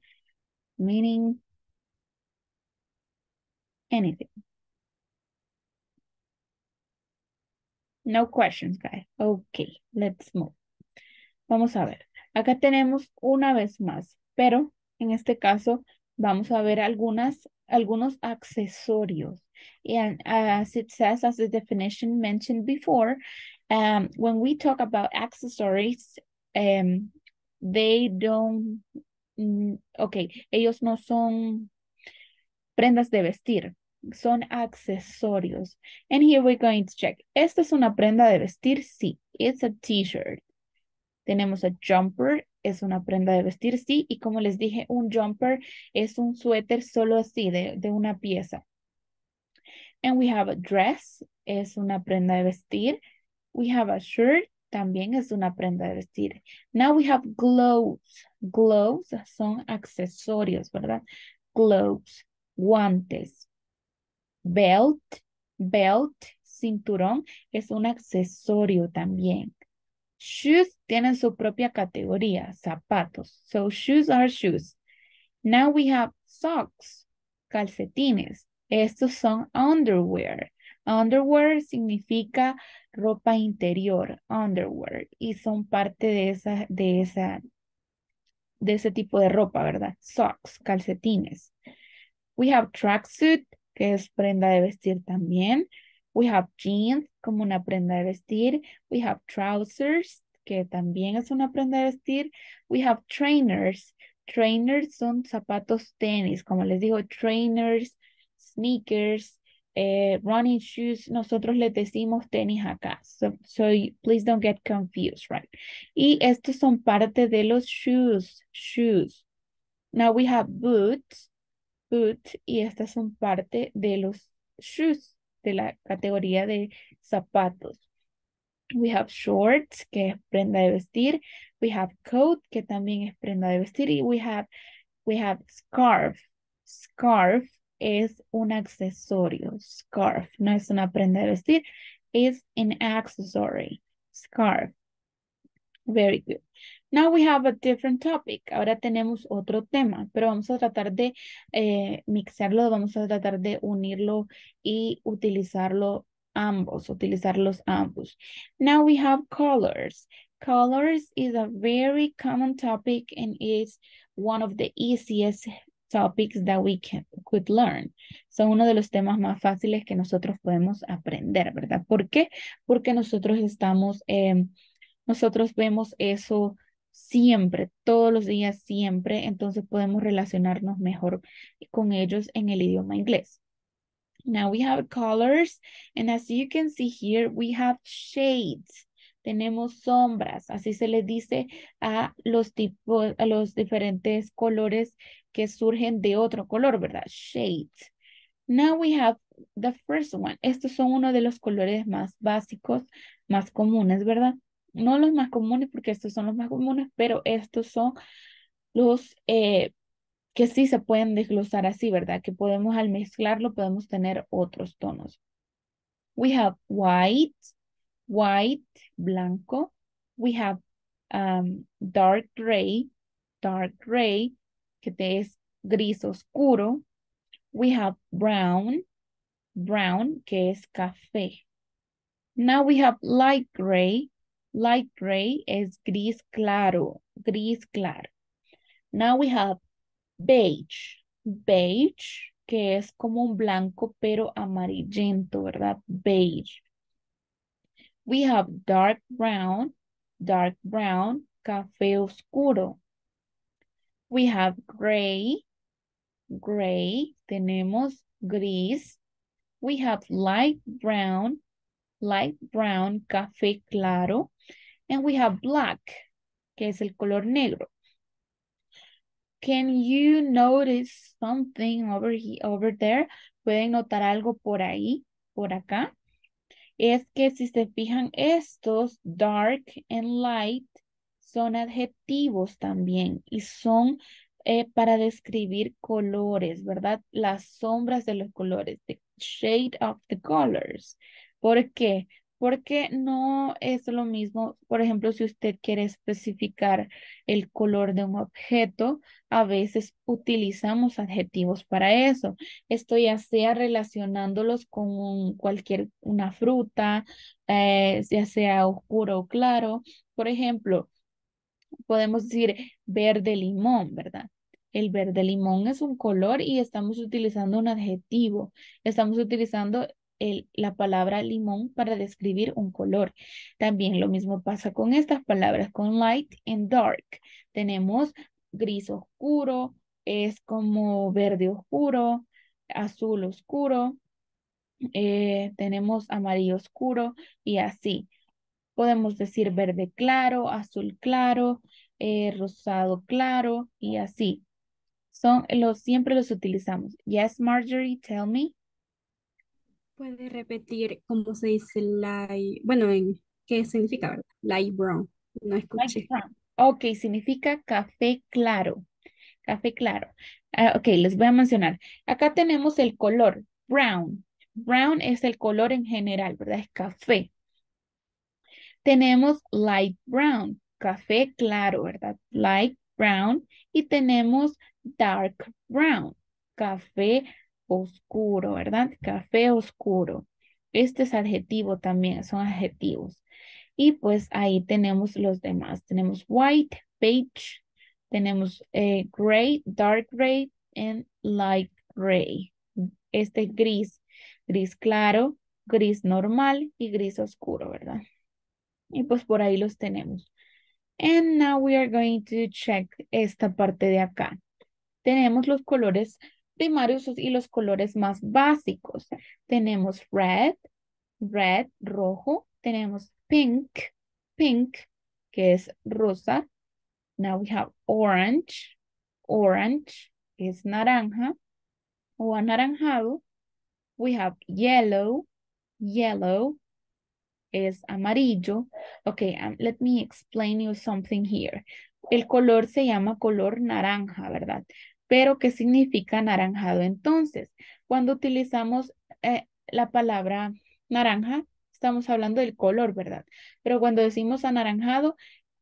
meaning, anything. No questions, guys. Okay, let's move. Vamos a ver. Acá tenemos una vez más, pero en este caso vamos a ver algunas, algunos accesorios. And as it says, as the definition mentioned before, um, when we talk about accessories, um, they don't, mm, okay, ellos no son prendas de vestir, son accesorios. And here we're going to check. ¿Esta es una prenda de vestir? Sí, it's a t-shirt. Tenemos a jumper, es una prenda de vestir, sí. Y como les dije, un jumper es un suéter solo así, de, de una pieza. And we have a dress, es una prenda de vestir. We have a shirt, también es una prenda de vestir. Now we have gloves. Gloves son accesorios, ¿verdad? Gloves, guantes. Belt, belt, cinturón, es un accesorio también. Shoes tienen su propia categoría, zapatos. So shoes are shoes. Now we have socks, calcetines. Estos son underwear. Underwear significa ropa interior, underwear, y son parte de esa, de esa, de ese tipo de ropa, ¿verdad? Socks, calcetines. We have tracksuit, que es prenda de vestir también. We have jeans, como una prenda de vestir. We have trousers, que también es una prenda de vestir. We have trainers. Trainers son zapatos tenis, como les digo, trainers, sneakers, eh, running shoes. Nosotros les decimos tenis acá. So, please don't get confused, right? Y estos son parte de los shoes, shoes. Now we have boots, Boots y estas son parte de los shoes la categoría de zapatos. We have shorts, que es prenda de vestir. We have coat, que también es prenda de vestir. Y we have, we have scarf. Scarf es un accesorio. Scarf no es una prenda de vestir, es an accessory. Scarf. Very good. Now we have a different topic. Ahora tenemos otro tema, pero vamos a tratar de eh, mixarlo, vamos a tratar de unirlo y utilizarlo ambos, utilizarlos ambos. Now we have colors. Colors is a very common topic and is one of the easiest topics that we can, could learn. Son uno de los temas más fáciles que nosotros podemos aprender, ¿verdad? ¿Por qué? Porque nosotros estamos, em, nosotros vemos eso siempre, todos los días, siempre, entonces podemos relacionarnos mejor con ellos en el idioma inglés. Now we have colors, and as you can see here, we have shades. Tenemos sombras, así se les dice a los, tipos, a los diferentes colores que surgen de otro color, ¿verdad? Shades. Now we have the first one. Estos son uno de los colores más básicos, más comunes, ¿verdad? no los más comunes, porque estos son los más comunes, pero estos son los eh, que sí se pueden desglosar así, ¿verdad? Que podemos al mezclarlo, podemos tener otros tonos. We have white, white, blanco. We have um, dark gray, dark gray, que es gris oscuro. We have brown, brown, que es café. Now we have light gray, Light gray is gris claro, gris claro. Now we have beige, beige, que es como un blanco pero amarillento, ¿verdad? Beige. We have dark brown, dark brown, café oscuro. We have gray, gray, tenemos gris. We have light brown, light brown, café claro. And we have black, que es el color negro. Can you notice something over, over there? ¿Pueden notar algo por ahí, por acá? Es que si se fijan estos, dark and light, son adjetivos también y son eh, para describir colores, ¿verdad? Las sombras de los colores, the shade of the colors. ¿Por qué? Porque no es lo mismo, por ejemplo, si usted quiere especificar el color de un objeto, a veces utilizamos adjetivos para eso. Esto ya sea relacionándolos con cualquier, una fruta, eh, ya sea oscuro o claro. Por ejemplo, podemos decir verde limón, ¿verdad? El verde limón es un color y estamos utilizando un adjetivo. Estamos utilizando la palabra limón para describir un color. También lo mismo pasa con estas palabras, con light and dark. Tenemos gris oscuro, es como verde oscuro, azul oscuro, eh, tenemos amarillo oscuro y así. Podemos decir verde claro, azul claro, eh, rosado claro y así. Son los, siempre los utilizamos. Yes, Marjorie, tell me. ¿Puede repetir cómo se dice light? Bueno, en qué significa, ¿verdad? Light brown. No escuché. Ok, significa café claro. Café claro. Ah, ok, les voy a mencionar. Acá tenemos el color brown. Brown es el color en general, ¿verdad? Es café. Tenemos light brown, café claro, ¿verdad? Light brown. Y tenemos dark brown, café oscuro, ¿verdad? Café oscuro. Este es adjetivo también, son adjetivos. Y pues ahí tenemos los demás. Tenemos white, beige, tenemos eh, gray, dark gray, and light gray. Este es gris, gris claro, gris normal y gris oscuro, ¿verdad? Y pues por ahí los tenemos. And now we are going to check esta parte de acá. Tenemos los colores primarios y los colores más básicos. Tenemos red, red, rojo. Tenemos pink, pink, que es rosa. Now we have orange, orange, es naranja o anaranjado. We have yellow, yellow, es amarillo. Okay, um, let me explain you something here. El color se llama color naranja, ¿verdad? Pero, ¿qué significa anaranjado entonces? Cuando utilizamos eh, la palabra naranja, estamos hablando del color, ¿verdad? Pero cuando decimos anaranjado,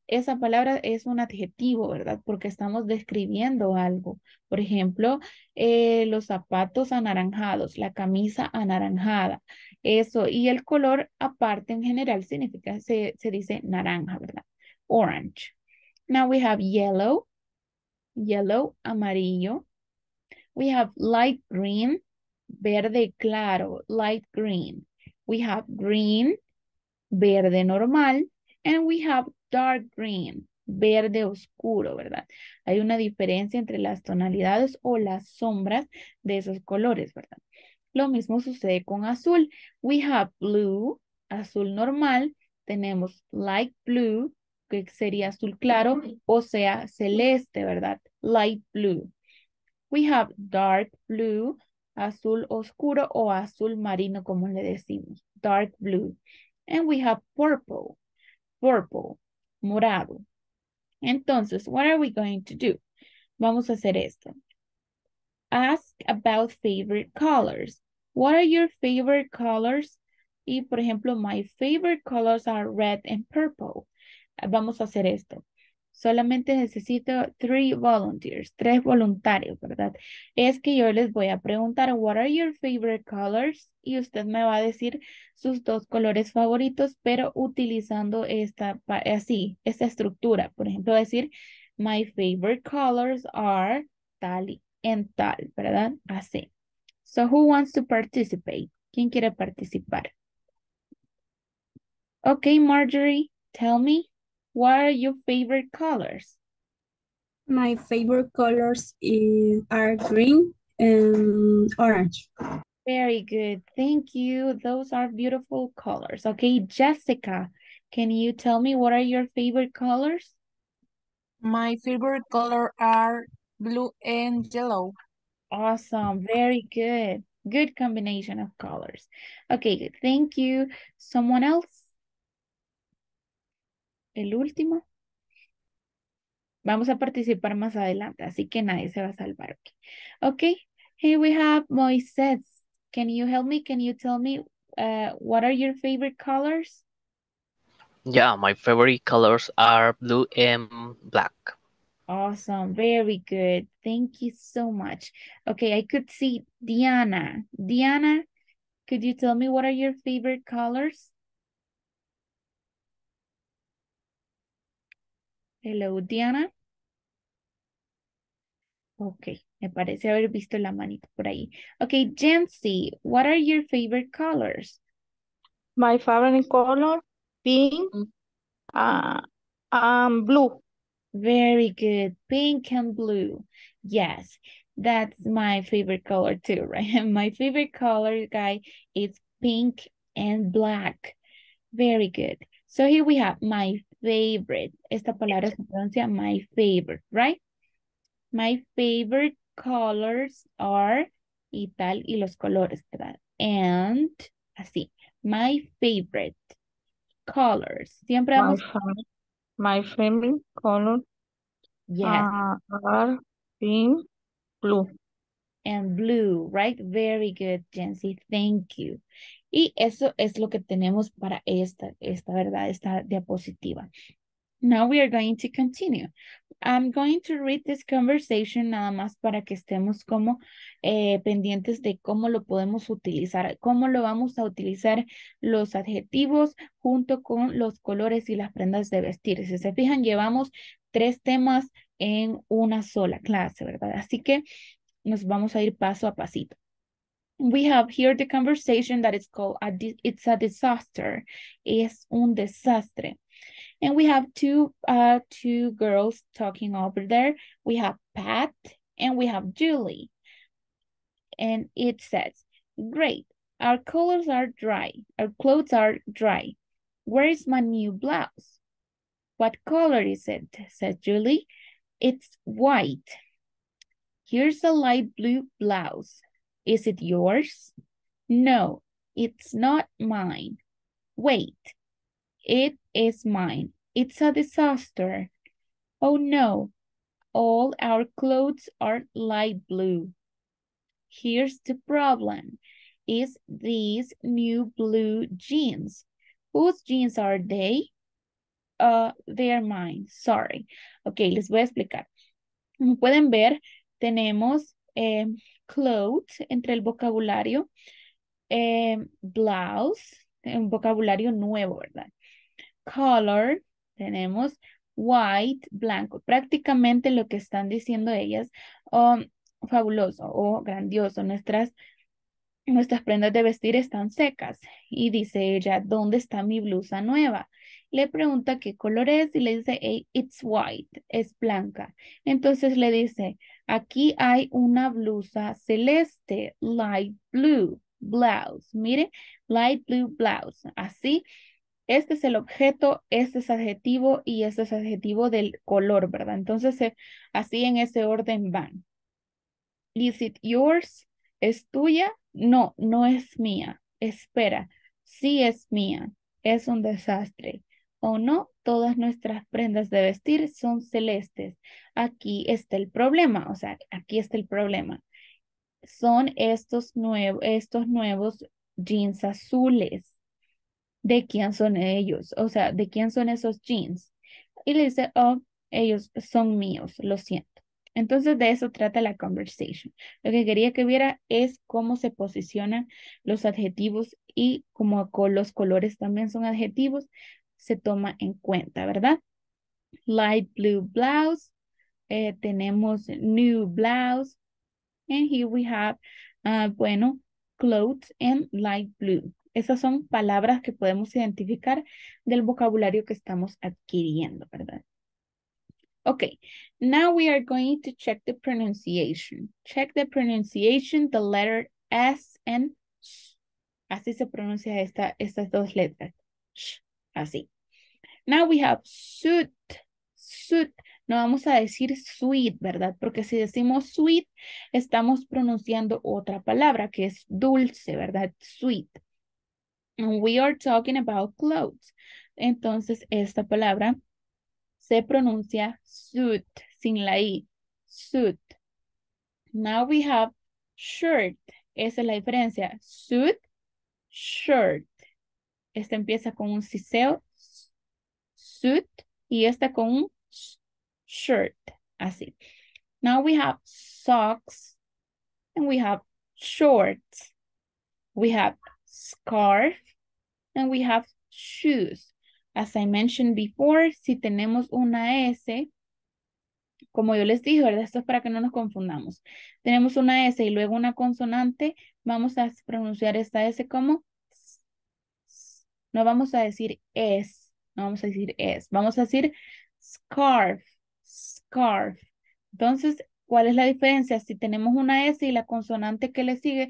esa palabra es un adjetivo, ¿verdad? Porque estamos describiendo algo. Por ejemplo, eh, los zapatos anaranjados, la camisa anaranjada, eso. Y el color aparte en general significa, se, se dice naranja, ¿verdad? Orange. Now we have yellow, yellow, amarillo. We have light green, verde claro, light green. We have green, verde normal, and we have dark green, verde oscuro, ¿verdad? Hay una diferencia entre las tonalidades o las sombras de esos colores, ¿verdad? Lo mismo sucede con azul. We have blue, azul normal, tenemos light blue, que sería azul claro, o sea, celeste, ¿verdad? Light blue. We have dark blue, azul oscuro o azul marino, como le decimos, dark blue. And we have purple, purple, morado. Entonces, what are we going to do? Vamos a hacer esto. Ask about favorite colors. What are your favorite colors? Y, por ejemplo, my favorite colors are red and purple vamos a hacer esto. Solamente necesito three volunteers, tres voluntarios, ¿verdad? Es que yo les voy a preguntar, what are your favorite colors? Y usted me va a decir sus dos colores favoritos, pero utilizando esta, así, esta estructura. Por ejemplo, decir, my favorite colors are tal y tal, ¿verdad? Así. So, who wants to participate? ¿Quién quiere participar? Ok, Marjorie, tell me. What are your favorite colors? My favorite colors is, are green and orange. Very good. Thank you. Those are beautiful colors. Okay, Jessica, can you tell me what are your favorite colors? My favorite color are blue and yellow. Awesome. Very good. Good combination of colors. Okay, thank you. Someone else? el último. Vamos a participar más adelante, así que nadie se va a salvar. Okay, okay. here we have Moises. Can you help me? Can you tell me uh, what are your favorite colors? Yeah, my favorite colors are blue and black. Awesome. Very good. Thank you so much. Okay, I could see Diana. Diana, could you tell me what are your favorite colors? Hello, Diana. Ok, me parece haber visto la manita por ahí. Ok, Jancy, what are your favorite colors? My favorite color, pink mm. uh, um, blue. Very good, pink and blue. Yes, that's my favorite color too, right? My favorite color, guy, is pink and black. Very good. So here we have my favorite. Esta palabra se pronuncia my favorite, right? My favorite colors are y tal, y los colores, ¿verdad? And, así, my favorite colors. Siempre vamos... My, my favorite color yes. are pink, blue and blue, right? Very good, Jency. Thank you. Y eso es lo que tenemos para esta, esta, ¿verdad? Esta diapositiva. Now we are going to continue. I'm going to read this conversation nada más para que estemos como eh, pendientes de cómo lo podemos utilizar, cómo lo vamos a utilizar los adjetivos junto con los colores y las prendas de vestir. Si se fijan, llevamos tres temas en una sola clase, ¿verdad? Así que nos vamos a ir paso a pasito. We have here the conversation that is called, a it's a disaster, es un desastre. And we have two, uh, two girls talking over there. We have Pat and we have Julie. And it says, great, our colors are dry, our clothes are dry. Where is my new blouse? What color is it, said Julie. It's white. Here's a light blue blouse. Is it yours? No, it's not mine. Wait, it is mine. It's a disaster. Oh no, all our clothes are light blue. Here's the problem. Is these new blue jeans. Whose jeans are they? Uh, they're mine, sorry. Ok, les voy a explicar. Como pueden ver, tenemos eh, clothes entre el vocabulario, eh, blouse, un vocabulario nuevo, ¿verdad? Color, tenemos white, blanco. Prácticamente lo que están diciendo ellas, oh, fabuloso o oh, grandioso. Nuestras, nuestras prendas de vestir están secas. Y dice ella, ¿dónde está mi blusa nueva? Le pregunta qué color es y le dice, it's white, es blanca. Entonces le dice, Aquí hay una blusa celeste, light blue blouse. Mire, light blue blouse. Así, este es el objeto, este es adjetivo y este es adjetivo del color, ¿verdad? Entonces, eh, así en ese orden van. Is it yours? ¿Es tuya? No, no es mía. Espera, sí es mía. Es un desastre o no, todas nuestras prendas de vestir son celestes. Aquí está el problema, o sea, aquí está el problema. Son estos, nuevos estos nuevos jeans azules. ¿De quién son ellos? O sea, ¿de quién son esos jeans? Y le dice, oh, ellos son míos, lo siento. Entonces de eso trata la conversation. Lo que quería que viera es cómo se posicionan los adjetivos y como los colores también son adjetivos, se toma en cuenta, ¿verdad? Light blue blouse, eh, tenemos new blouse, and here we have, ah, bueno, clothes and light blue. Esas son palabras que podemos identificar del vocabulario que estamos adquiriendo, ¿verdad? Okay, now we are going to check the pronunciation. Check the pronunciation, the letter S and S. Así se pronuncia esta, estas dos letras así. Now we have suit, suit. No vamos a decir sweet, ¿verdad? Porque si decimos sweet, estamos pronunciando otra palabra que es dulce, ¿verdad? Sweet. we are talking about clothes. Entonces, esta palabra se pronuncia suit, sin la i. Suit. Now we have shirt. Esa es la diferencia. Suit, shirt. Esta empieza con un siseo, suit, y esta con un shirt, así. Now we have socks, and we have shorts, we have scarf, and we have shoes. As I mentioned before, si tenemos una S, como yo les dije, ¿verdad? Esto es para que no nos confundamos. Tenemos una S y luego una consonante, vamos a pronunciar esta S como no vamos a decir es, no vamos a decir es, vamos a decir scarf, scarf. Entonces, ¿cuál es la diferencia? Si tenemos una S y la consonante que le sigue,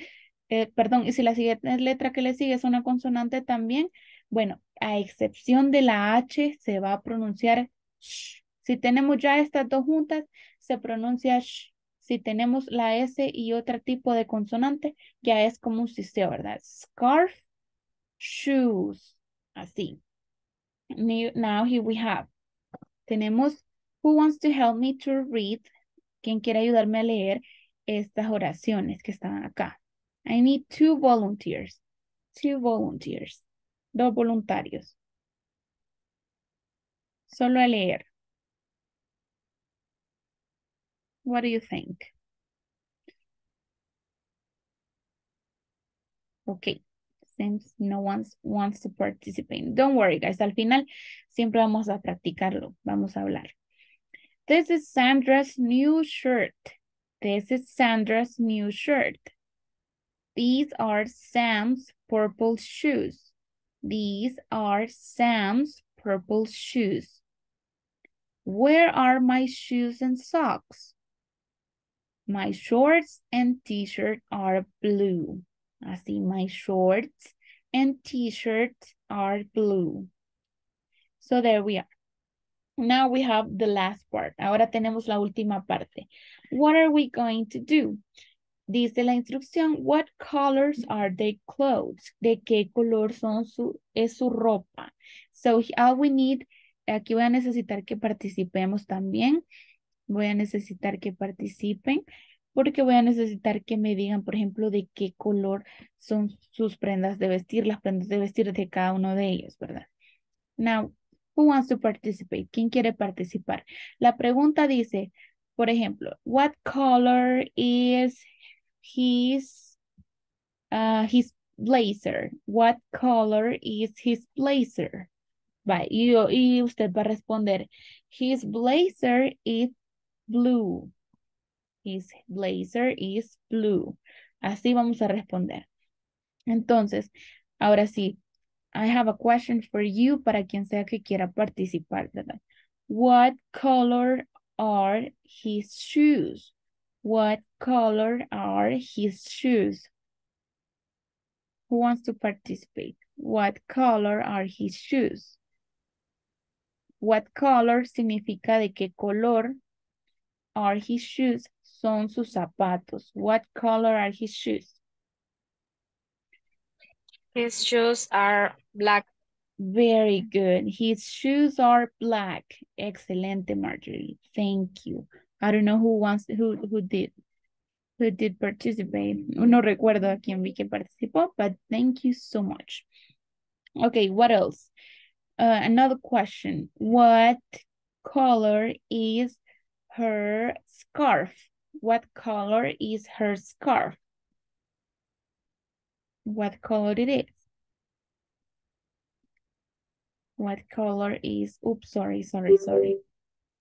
eh, perdón, y si la siguiente letra que le sigue es una consonante también, bueno, a excepción de la H se va a pronunciar sh. Si tenemos ya estas dos juntas, se pronuncia sh. Si tenemos la S y otro tipo de consonante, ya es como un sistema, ¿verdad? Scarf, shoes. Así. Now here we have. Tenemos who wants to help me to read. ¿Quién quiere ayudarme a leer estas oraciones que están acá? I need two volunteers. Two volunteers. Dos voluntarios. Solo a leer. What do you think? Okay. since no one wants to participate. Don't worry, guys. Al final siempre vamos a practicarlo. Vamos a hablar. This is Sandra's new shirt. This is Sandra's new shirt. These are Sam's purple shoes. These are Sam's purple shoes. Where are my shoes and socks? My shorts and t-shirt are blue. Así, my shorts and t shirts are blue. So there we are. Now we have the last part. Ahora tenemos la última parte. What are we going to do? Dice la instrucción, what colors are their clothes? ¿De qué color son su, es su ropa? So all we need, aquí voy a necesitar que participemos también. Voy a necesitar que participen porque voy a necesitar que me digan, por ejemplo, de qué color son sus prendas de vestir, las prendas de vestir de cada uno de ellos, ¿verdad? Now, who wants to participate? ¿Quién quiere participar? La pregunta dice, por ejemplo, what color is his, uh, his blazer? What color is his blazer? Va, y, y usted va a responder, his blazer is blue. His blazer is blue. Así vamos a responder. Entonces, ahora sí, I have a question for you para quien sea que quiera participar, ¿verdad? What color are his shoes? What color are his shoes? Who wants to participate? What color are his shoes? What color significa de qué color are his shoes? son sus zapatos? What color are his shoes? His shoes are black. Very good. His shoes are black. Excelente, Marjorie. Thank you. I don't know who wants who who did who did participate. No recuerdo a quién vi que participó, but thank you so much. Okay, what else? Uh, another question. What color is her scarf? What color is her scarf? What color it is? What color is, oops, sorry, sorry, sorry.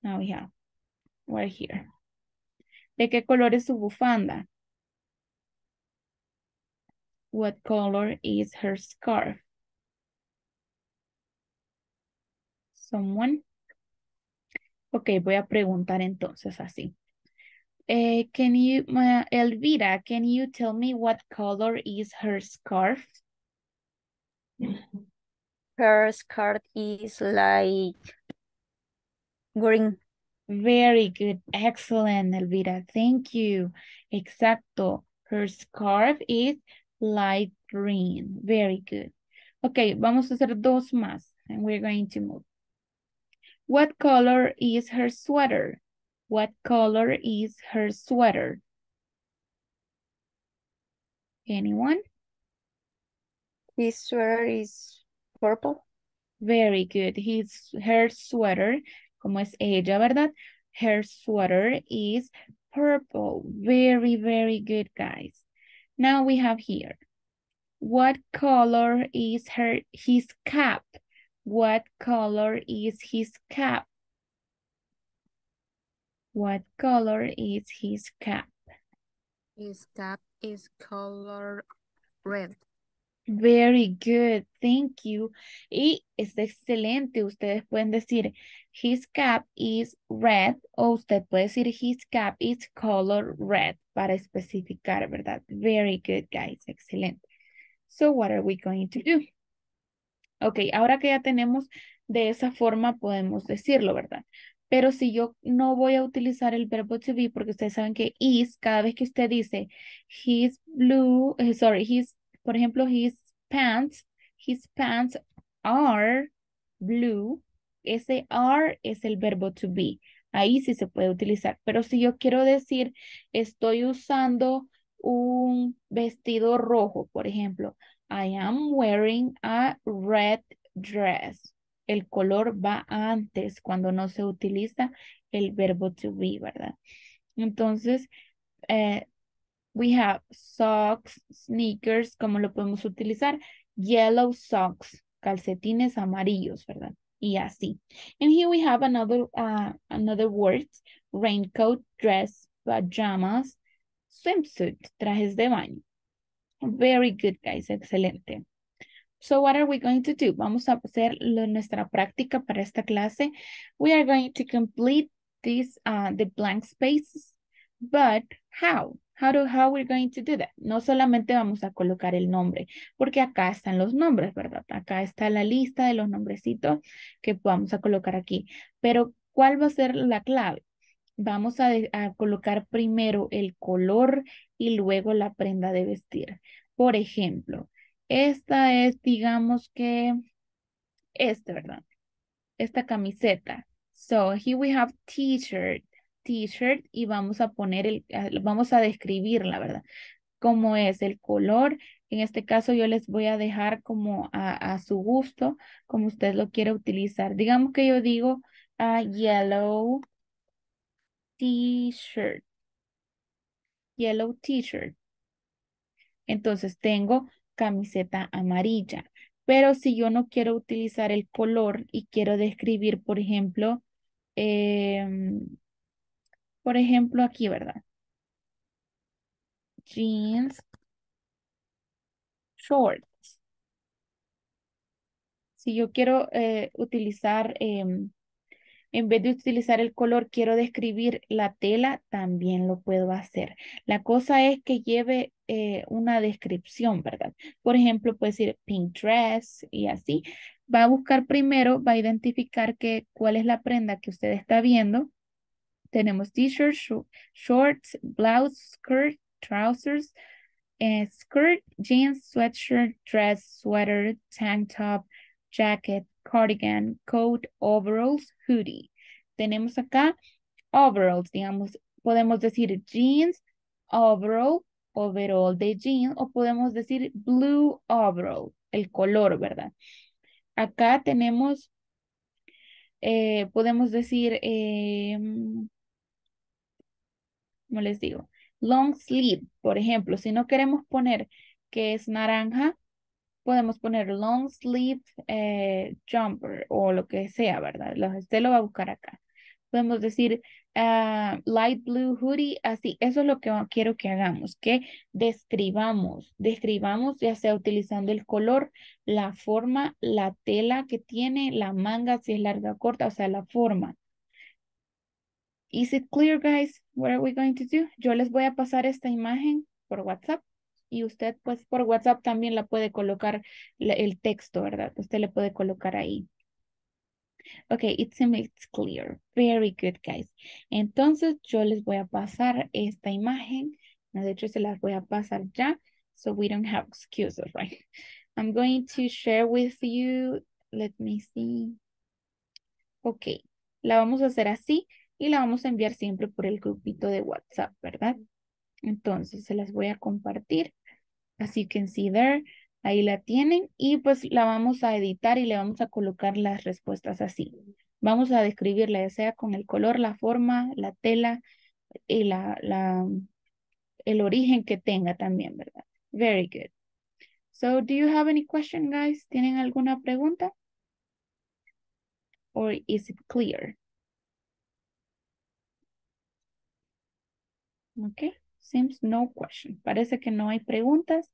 Now we have, we're here. ¿De qué color es su bufanda? What color is her scarf? Someone. Ok, voy a preguntar entonces así. Uh, can you, uh, Elvira, can you tell me what color is her scarf? Her scarf is like green. Very good. Excellent, Elvira. Thank you. Exacto. Her scarf is light green. Very good. Okay, vamos a hacer dos más and we're going to move. What color is her sweater? What color is her sweater? Anyone? His sweater is purple. Very good. His, her sweater, como es ella, ¿verdad? Her sweater is purple. Very, very good, guys. Now we have here. What color is her his cap? What color is his cap? What color is his cap? His cap is color red. Very good, thank you. Y es excelente, ustedes pueden decir his cap is red o usted puede decir his cap is color red para especificar, ¿verdad? Very good, guys, excelente. So what are we going to do? Ok, ahora que ya tenemos de esa forma podemos decirlo, ¿verdad? Pero si yo no voy a utilizar el verbo to be, porque ustedes saben que is, cada vez que usted dice his blue, eh, sorry, his, por ejemplo, his pants, his pants are blue, ese are es el verbo to be. Ahí sí se puede utilizar. Pero si yo quiero decir, estoy usando un vestido rojo, por ejemplo, I am wearing a red dress el color va antes cuando no se utiliza el verbo to be, ¿verdad? Entonces, eh, we have socks, sneakers, ¿cómo lo podemos utilizar? Yellow socks, calcetines amarillos, ¿verdad? Y así. And here we have another, uh, another word, raincoat, dress, pajamas, swimsuit, trajes de baño. Very good, guys, excelente. So what are we going to do? Vamos a hacer nuestra práctica para esta clase. We are going to complete these, uh, the blank spaces, but how? How, do, how we're going to do that? No solamente vamos a colocar el nombre, porque acá están los nombres, ¿verdad? Acá está la lista de los nombrecitos que vamos a colocar aquí. Pero, ¿cuál va a ser la clave? Vamos a colocar primero el color y luego la prenda de vestir. Por ejemplo, esta es, digamos que, este, ¿verdad? Esta camiseta. So, here we have t-shirt, t-shirt y vamos a poner el, ah, vamos a describirla, ¿verdad? Cómo es el color. En este caso yo les voy a dejar como a, su gusto, como usted lo quiera utilizar. Digamos que yo digo a ah, yellow t-shirt. Yellow t-shirt. Entonces tengo camiseta amarilla. Pero si yo no quiero utilizar el color y quiero describir, por ejemplo, em, por ejemplo aquí, ¿verdad? Jeans, shorts. Si yo quiero eh, utilizar, em, en vez de utilizar el color, quiero describir la tela, también lo puedo hacer. La cosa es que lleve eh, una descripción, ¿verdad? Por ejemplo, puede decir pink dress y así. Va a buscar primero, va a identificar que, cuál es la prenda que usted está viendo. Tenemos t-shirt, shorts, blouse, skirt, trousers, eh, skirt, jeans, sweatshirt, dress, sweater, tank top, jacket, cardigan, coat, overalls, hoodie. Tenemos acá overalls, digamos, podemos decir jeans, overalls, overall de jean, o podemos decir blue overall, el color, ¿verdad? Acá tenemos, eh, podemos decir, eh, les digo? Long sleeve, por ejemplo, si no queremos poner que es naranja, podemos poner long sleeve eh, jumper o lo que sea, ¿verdad? usted lo va a buscar acá podemos decir ah, light blue hoodie, así. Eso es lo que quiero que hagamos, que describamos, describamos ya sea utilizando el color, la forma, la tela que tiene, la manga, si es larga o corta, o sea, la forma. Is it clear, guys? What are we going to do? Yo les voy a pasar esta imagen por WhatsApp y usted pues por WhatsApp también la puede colocar el texto, ¿verdad? Usted le puede colocar ahí. Ok, it seems clear. Very good, guys. Entonces, yo les voy a pasar esta imagen. De hecho, se las voy a pasar ya. So we don't have excuses, right? I'm going to share with you. Let me see. Ok, la vamos a hacer así y la vamos a enviar siempre por el grupito de WhatsApp, ¿verdad? Entonces, se las voy a compartir. As you can see there, Ahí la tienen y pues la vamos a editar y le vamos a colocar las respuestas así. Vamos a describirla ya sea con el color, la forma, la tela y la, la, el origen que tenga también, ¿verdad? Very good. So, do you have any question, guys? ¿Tienen alguna pregunta? Or is it clear? Okay. Seems no question. Parece que no hay preguntas.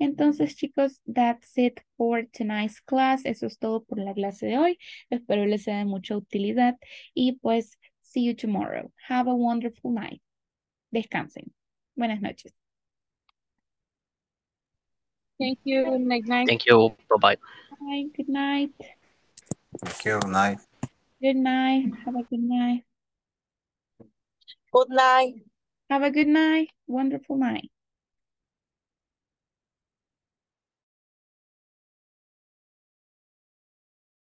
Entonces, chicos, that's it for tonight's class. Eso es todo por la clase de hoy. Espero les sea de mucha utilidad. Y pues, see you tomorrow. Have a wonderful night. Descansen. Buenas noches. Thank you. Night, night. Thank you. Bye-bye. Good night. Thank Night. Good night. Have a good night. Good night. Have a good night, wonderful night.